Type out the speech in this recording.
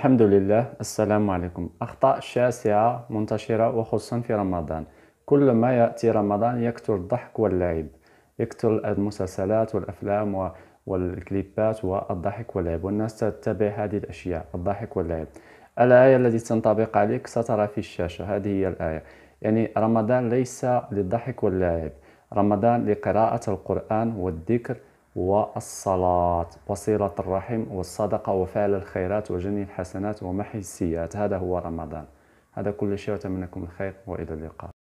الحمد لله السلام عليكم أخطاء شاسعة منتشرة وخصوصا في رمضان كلما يأتي رمضان يكثر الضحك واللعب يكثر المسلسلات والأفلام والكليبات والضحك واللعب والناس تتبع هذه الأشياء الضحك واللعب الآية التي تنطبق عليك سترى في الشاشة هذه هي الآية يعني رمضان ليس للضحك واللعب رمضان لقراءة القرآن والذكر والصلاة وصلة الرحم والصدقة وفعل الخيرات وجني الحسنات ومحي السيئات هذا هو رمضان هذا كل شيء أتمنى لكم الخير وإلى اللقاء